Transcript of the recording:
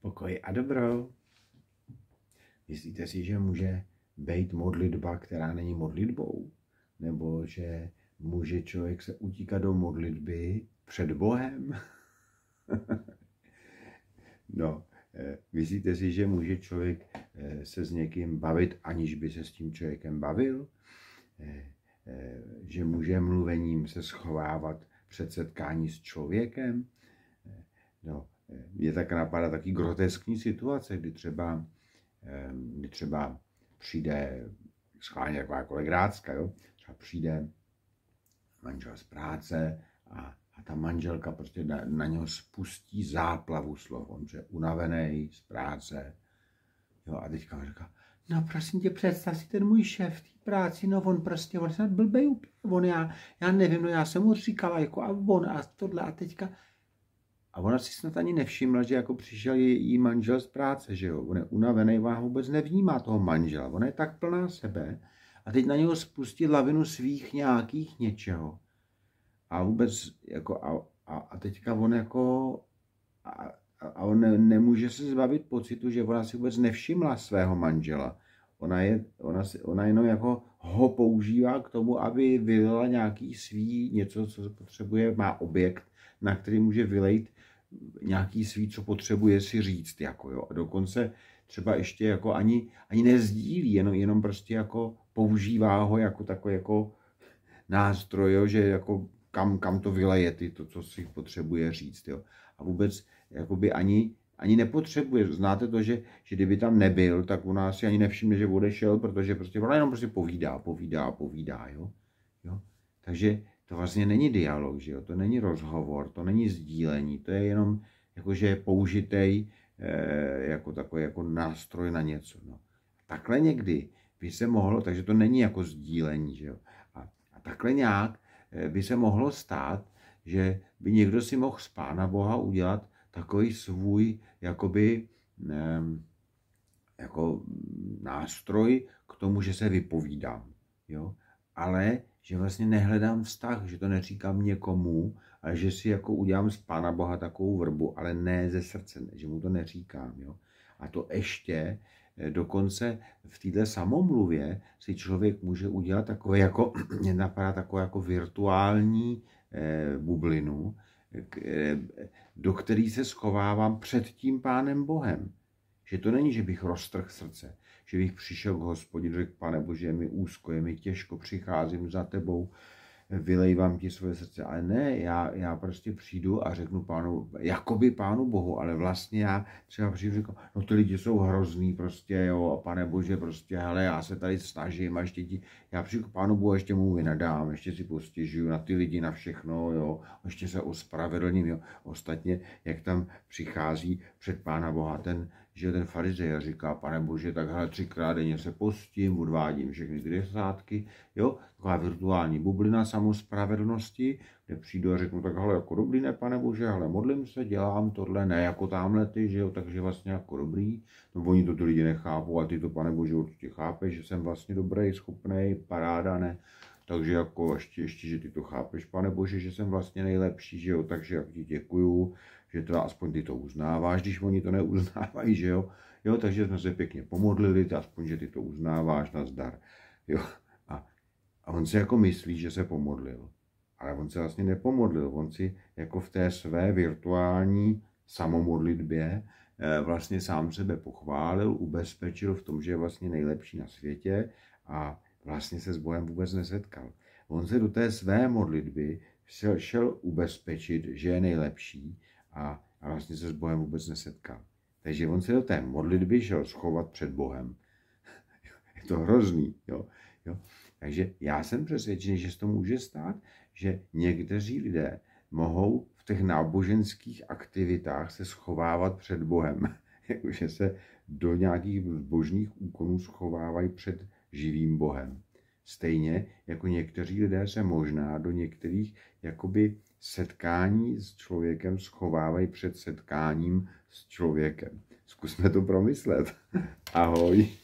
pokoj a dobro. Myslíte si, že může být modlitba, která není modlitbou? Nebo že může člověk se utíkat do modlitby před Bohem? no, eh, myslíte si, že může člověk eh, se s někým bavit, aniž by se s tím člověkem bavil? Eh, že může mluvením se schovávat před setkání s člověkem? No, mě tak napadá taky groteskní situace, kdy třeba, eh, kdy třeba přijde, schválně taková kolegrácka, jako jo? třeba přijde manžel z práce a, a ta manželka prostě na, na něho spustí záplavu slov. On je unavený z práce. Jo? A teďka on říká, No prosím tě, představ si ten můj šéf té práci, no on prostě, on snad blbej úplně, on já, já nevím, no já jsem mu říkala, jako a on a tohle a teďka, a ona si snad ani nevšimla, že jako přišel její manžel z práce, že jo. On je unavený, ona vůbec nevnímá toho manžela. Ona je tak plná sebe a teď na něho spustí lavinu svých nějakých něčeho. A vůbec jako a, a, a teďka on jako a, a on ne, nemůže se zbavit pocitu, že ona si vůbec nevšimla svého manžela. Ona, je, ona, si, ona jenom jako ho používá k tomu, aby vylila nějaký svý něco, co potřebuje, má objekt na který může vylejt nějaký svý, co potřebuje si říct. Jako, jo. A dokonce třeba ještě jako ani, ani nezdílí, jenom, jenom prostě jako používá ho jako takový jako nástroj, jo, že jako kam, kam to vyleje, ty, to, co si potřebuje říct. Jo. A vůbec jakoby ani, ani nepotřebuje. Znáte to, že, že kdyby tam nebyl, tak u nás si ani nevšimne, že odešel, protože prostě ona jenom prostě povídá, povídá, povídá. Jo. jo. Takže to vlastně není dialog, že jo? to není rozhovor, to není sdílení, to je jenom jakože je použitej e, jako takový jako nástroj na něco. No. Takhle někdy by se mohlo, takže to není jako sdílení, že jo? A, a takhle nějak eh, by se mohlo stát, že by někdo si mohl z Pána Boha udělat takový svůj jakoby e, jako nástroj k tomu, že se vypovídám. Jo? Ale že vlastně nehledám vztah, že to neříkám někomu, ale že si jako udělám z Pána Boha takovou vrbu, ale ne ze srdce, že mu to neříkám. Jo? A to ještě eh, dokonce v této samomluvě si člověk může udělat takové jako, mě napadá takové jako virtuální eh, bublinu, k, eh, do které se schovávám před tím Pánem Bohem. Že to není, že bych roztrh srdce, že bych přišel k hospodinu, řekl, pane bože, je mi úzko, je mi těžko, přicházím za tebou, vylejvám ti svoje srdce. Ale ne, já, já prostě přijdu a řeknu pánu, jakoby pánu bohu, ale vlastně já třeba přijdu řeknu, no ty lidi jsou hrozný prostě, jo, a pane bože, prostě, hele, já se tady snažím a ještě ti, já přijdu k pánu bohu, ještě mu vynadám, ještě si postižuju na ty lidi, na všechno, jo, ještě se ospravedlním, jo. Ostatně, jak tam přichází před pána boha ten že ten farizej říká, pane bože, takhle třikrát denně se postím, odvádím všechny ty desátky, jo, taková virtuální bublina samospravedlnosti, kde přijdu a řeknu, takhle jako dobrý ne, pane bože, ale modlím se, dělám tohle, ne jako tamhle ty, že jo, takže vlastně jako dobrý, no oni to ty lidi nechápou a ty to, pane bože, určitě chápeš, že jsem vlastně dobrý, schopný, paráda, ne, takže jako ještě, ještě, že ty to chápeš, pane Bože, že jsem vlastně nejlepší, že jo, takže jak ti děkuju, že to aspoň ty to uznáváš, když oni to neuznávají, že jo, jo, takže jsme se pěkně pomodlili, to aspoň, že ty to uznáváš, zdar. jo, a, a on si jako myslí, že se pomodlil, ale on se vlastně nepomodlil, on si jako v té své virtuální samomodlitbě eh, vlastně sám sebe pochválil, ubezpečil v tom, že je vlastně nejlepší na světě a vlastně se s Bohem vůbec nesetkal. On se do té své modlitby šel, šel ubezpečit, že je nejlepší a, a vlastně se s Bohem vůbec nesetkal. Takže on se do té modlitby šel schovat před Bohem. je to hrozný, jo. jo. Takže já jsem přesvědčený, že se to může stát, že někteří lidé mohou v těch náboženských aktivitách se schovávat před Bohem. Jakože se do nějakých božních úkonů schovávají před, živým Bohem. Stejně jako někteří lidé se možná do některých jakoby setkání s člověkem schovávají před setkáním s člověkem. Zkusme to promyslet. Ahoj.